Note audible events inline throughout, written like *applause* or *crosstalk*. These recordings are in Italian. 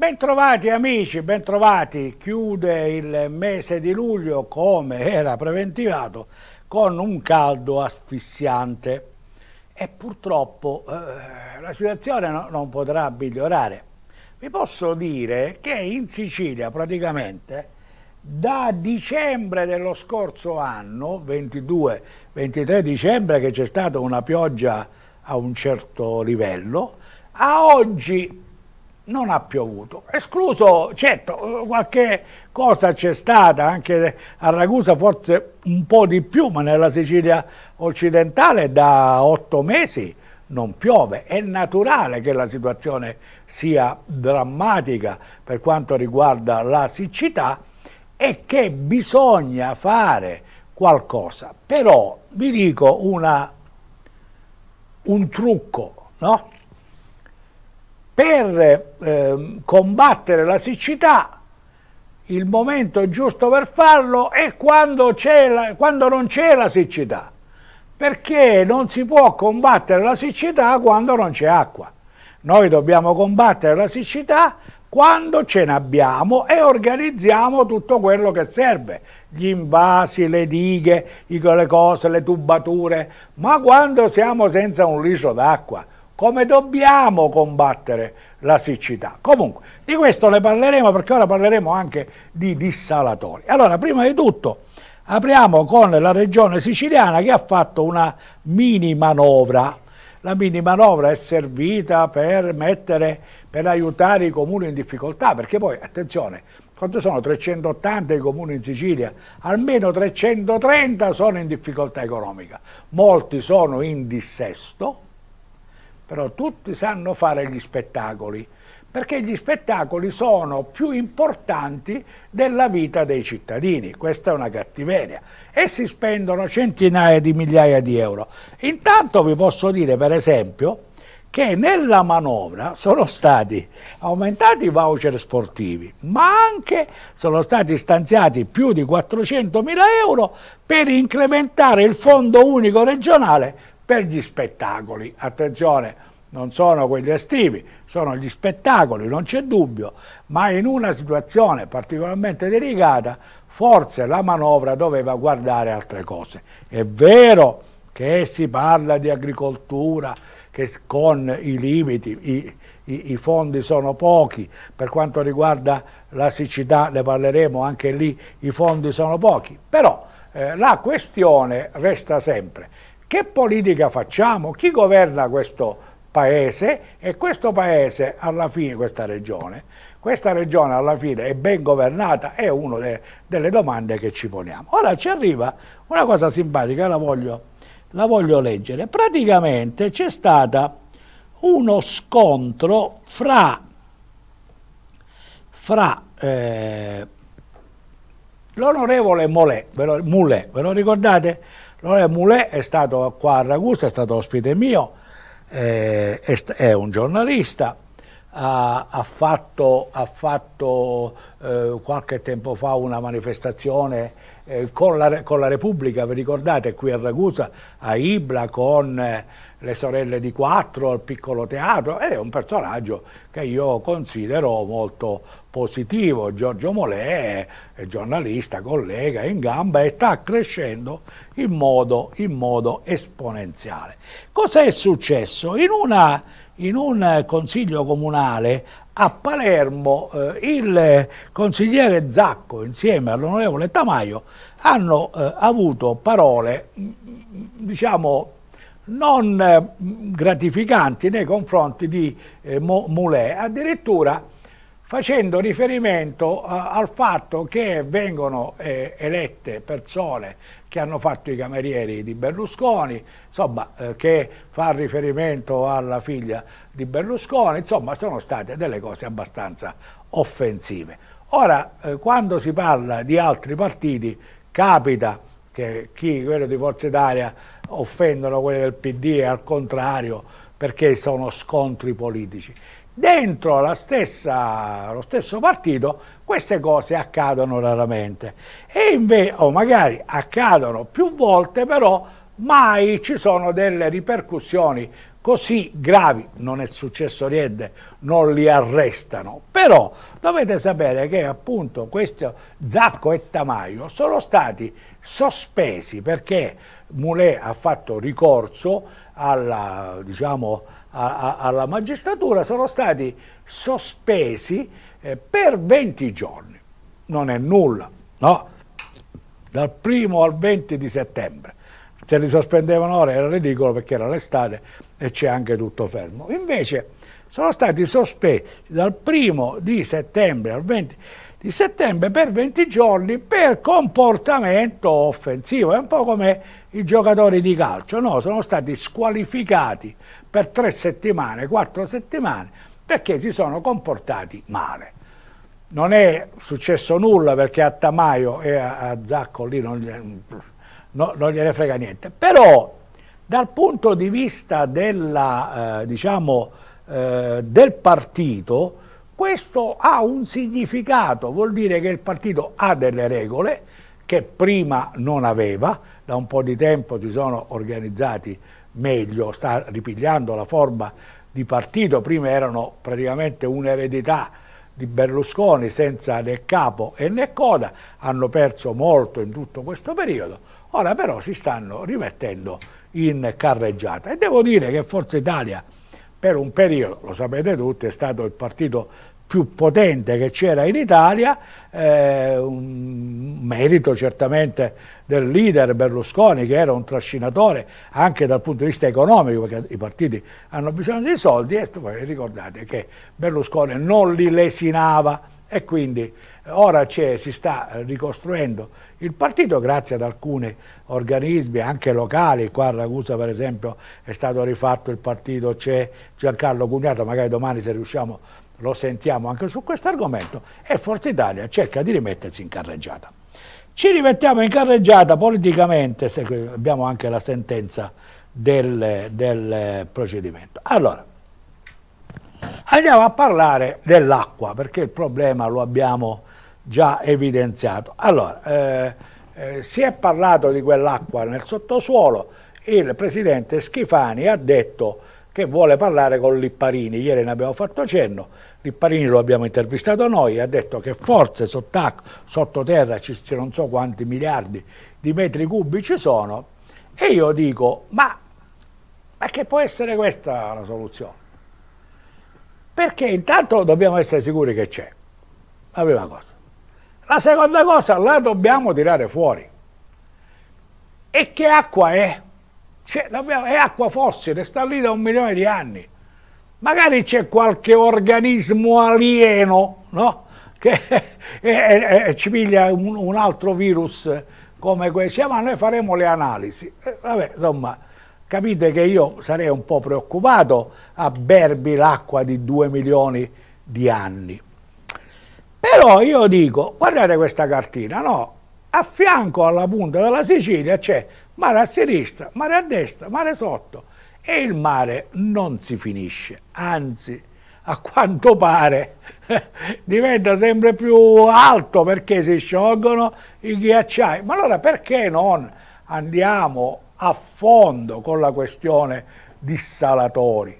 Bentrovati amici, bentrovati. Chiude il mese di luglio come era preventivato con un caldo asfissiante e purtroppo eh, la situazione no, non potrà migliorare. Vi posso dire che in Sicilia praticamente da dicembre dello scorso anno, 22-23 dicembre che c'è stata una pioggia a un certo livello, a oggi non ha piovuto, escluso certo eh, qualche cosa c'è stata anche a Ragusa forse un po' di più ma nella Sicilia occidentale da otto mesi non piove, è naturale che la situazione sia drammatica per quanto riguarda la siccità e che bisogna fare qualcosa, però vi dico una, un trucco, no? per eh, combattere la siccità il momento giusto per farlo è quando, la, quando non c'è la siccità, perché non si può combattere la siccità quando non c'è acqua. Noi dobbiamo combattere la siccità quando ce n'abbiamo e organizziamo tutto quello che serve, gli invasi, le dighe, le cose, le tubature, ma quando siamo senza un liscio d'acqua, come dobbiamo combattere la siccità. Comunque, di questo ne parleremo perché ora parleremo anche di dissalatori. Allora, prima di tutto, apriamo con la regione siciliana che ha fatto una mini manovra. La mini manovra è servita per, mettere, per aiutare i comuni in difficoltà, perché poi, attenzione, quanto sono 380 i comuni in Sicilia? Almeno 330 sono in difficoltà economica, molti sono in dissesto, però tutti sanno fare gli spettacoli, perché gli spettacoli sono più importanti della vita dei cittadini, questa è una cattiveria, e si spendono centinaia di migliaia di euro. Intanto vi posso dire per esempio che nella manovra sono stati aumentati i voucher sportivi, ma anche sono stati stanziati più di 400 mila euro per incrementare il fondo unico regionale per gli spettacoli. Attenzione, non sono quelli estivi, sono gli spettacoli, non c'è dubbio, ma in una situazione particolarmente delicata forse la manovra doveva guardare altre cose. È vero che si parla di agricoltura che con i limiti, i, i, i fondi sono pochi, per quanto riguarda la siccità ne parleremo anche lì, i fondi sono pochi, però eh, la questione resta sempre che politica facciamo? Chi governa questo paese? E questo paese alla fine, questa regione, questa regione alla fine è ben governata? È una de, delle domande che ci poniamo. Ora ci arriva una cosa simpatica, la voglio, la voglio leggere. Praticamente c'è stato uno scontro fra, fra eh, l'onorevole Moulet, Moulet, ve lo ricordate? L'Ore Moulet è stato qua a Ragusa, è stato ospite mio, eh, è, è un giornalista, ha, ha fatto, ha fatto eh, qualche tempo fa una manifestazione eh, con, la, con, la, Repubblica, vi ricordate, qui a Ragusa, a Ibla, con eh, le sorelle di quattro, al piccolo teatro, è un personaggio che io considero molto positivo. Giorgio Molè è giornalista, collega, in gamba e sta crescendo in modo, in modo esponenziale. Cos'è successo? In una in un eh, consiglio comunale a Palermo eh, il eh, consigliere Zacco insieme all'onorevole Tamaio hanno eh, avuto parole mm, mm, diciamo non eh, gratificanti nei confronti di eh, Moulet, addirittura facendo riferimento a, eh, al fatto che vengono eh, elette persone che hanno fatto i camerieri di Berlusconi, insomma, eh, che fa riferimento alla figlia di Berlusconi, insomma, sono state delle cose abbastanza offensive. Ora, eh, quando si parla di altri partiti, capita che chi, quello di Forza Italia, offendono quelli del PD e al contrario, perché sono scontri politici dentro stessa, lo stesso partito queste cose accadono raramente e invece, o magari accadono più volte però mai ci sono delle ripercussioni così gravi, non è successo niente, non li arrestano. Però dovete sapere che appunto questo Zacco e Tamaio sono stati sospesi perché Mulè ha fatto ricorso alla, diciamo, a, a, alla magistratura sono stati sospesi eh, per 20 giorni. Non è nulla, no? Dal primo al 20 di settembre. Se li sospendevano ora era ridicolo perché era l'estate e c'è anche tutto fermo. Invece sono stati sospesi dal primo di settembre al 20 di settembre per 20 giorni per comportamento offensivo. È un po' come i giocatori di calcio, no? Sono stati squalificati per tre settimane, quattro settimane, perché si sono comportati male. Non è successo nulla perché a Tamaio e a, Zacco lì non, non gliene frega niente. Però dal punto di vista della, eh, diciamo, eh, del partito questo ha un significato, vuol dire che il partito ha delle regole che prima non aveva, da un po' di tempo si sono organizzati meglio, sta ripigliando la forma di partito, prima erano praticamente un'eredità di Berlusconi senza né capo e né coda, hanno perso molto in tutto questo periodo, ora però si stanno rimettendo in carreggiata e devo dire che Forza Italia per un periodo, lo sapete tutti, è stato il partito più potente che c'era in Italia, eh, un merito certamente del leader Berlusconi che era un trascinatore anche dal punto di vista economico perché i partiti hanno bisogno di soldi e voi ricordate che Berlusconi non li lesinava e quindi ora si sta ricostruendo il partito grazie ad alcuni organismi anche locali, qua a Ragusa per esempio è stato rifatto il partito, c'è Giancarlo Cugnato, magari domani se riusciamo lo sentiamo anche su questo argomento, e Forza Italia cerca di rimettersi in carreggiata. Ci rimettiamo in carreggiata politicamente, abbiamo anche la sentenza del, del procedimento. Allora, andiamo a parlare dell'acqua, perché il problema lo abbiamo già evidenziato. Allora, eh, eh, si è parlato di quell'acqua nel sottosuolo, il presidente Schifani ha detto che vuole parlare con Lipparini. Ieri ne abbiamo fatto cenno, Lipparini lo abbiamo intervistato noi, ha detto che forse sottoterra ci non so quanti miliardi di metri cubi ci sono e io dico ma, ma che può essere questa la soluzione? Perché intanto dobbiamo essere sicuri che c'è, la prima cosa. La seconda cosa la dobbiamo tirare fuori. E che acqua è? Cioè, è acqua fossile, sta lì da un milione di anni. Magari c'è qualche organismo alieno, no? Che e, *laughs* e, ci piglia un, un, altro virus come questo, ma noi faremo le analisi. Eh, vabbè, insomma, capite che io sarei un po' preoccupato a berbi l'acqua di due milioni di anni. Però io dico, guardate questa cartina, no? a fianco alla punta della Sicilia c'è mare a sinistra, mare a destra, mare sotto e il mare non si finisce, anzi a quanto pare *laughs* diventa sempre più alto perché si sciolgono i ghiacciai. Ma allora perché non andiamo a fondo con la questione dissalatori?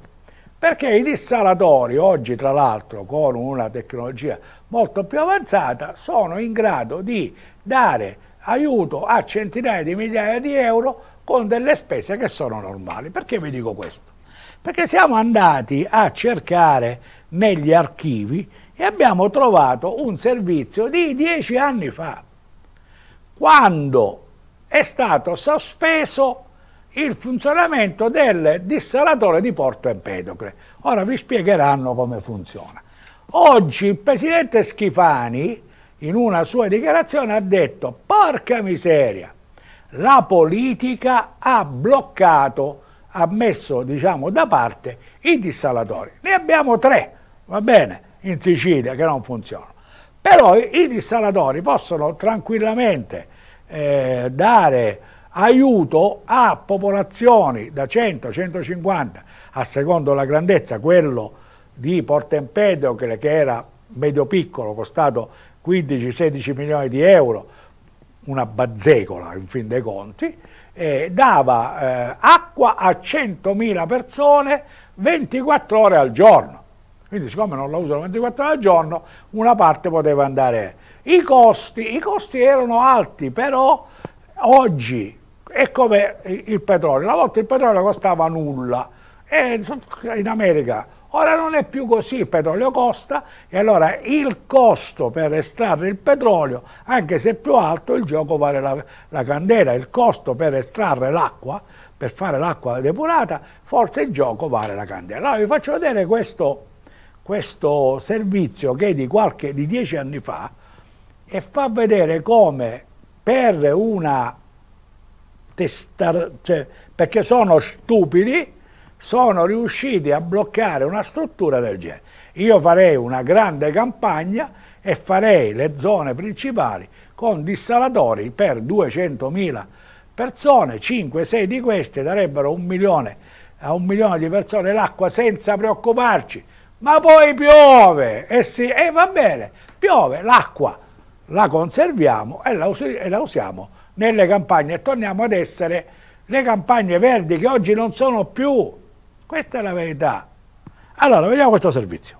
Perché i dissalatori oggi, tra l'altro, con una tecnologia molto più avanzata, sono in grado di dare aiuto a centinaia di migliaia di euro con delle spese che sono normali. Perché vi dico questo? Perché siamo andati a cercare negli archivi e abbiamo trovato un servizio di dieci anni fa, quando è stato sospeso il funzionamento del dissalatore di Porto Empedocle. Ora vi spiegheranno come funziona. Oggi il presidente Schifani, in una sua dichiarazione, ha detto porca miseria, la politica ha bloccato, ha messo diciamo, da parte i dissalatori. Ne abbiamo tre, va bene, in Sicilia che non funzionano. Però i dissalatori possono tranquillamente eh, dare aiuto a popolazioni da 100 a 150, a secondo la grandezza, quello di Empedocle che era medio piccolo, costato 15-16 milioni di euro, una bazzecola in fin dei conti, eh, dava eh, acqua a 100.000 persone 24 ore al giorno. Quindi siccome non la usano 24 ore al giorno, una parte poteva andare. I costi, i costi erano alti, però oggi è come il petrolio, una volta il petrolio costava nulla, e in America ora non è più così, il petrolio costa e allora il costo per estrarre il petrolio, anche se più alto, il gioco vale la, la candela, il costo per estrarre l'acqua, per fare l'acqua depurata, forse il gioco vale la candela. Allora vi faccio vedere questo, questo servizio che è di, qualche, di dieci anni fa e fa vedere come per una testar- cioè, perché sono stupidi, sono riusciti a bloccare una struttura del genere. Io farei una grande campagna e farei le zone principali con dissalatori per 200.000 persone, 5-6 di queste darebbero un milione a un milione di persone l'acqua senza preoccuparci, ma poi piove e, sì, e va bene, piove, l'acqua la conserviamo e la, e la usiamo nelle campagne e torniamo ad essere le campagne verdi che oggi non sono più. Questa è la verità. Allora, vediamo questo servizio.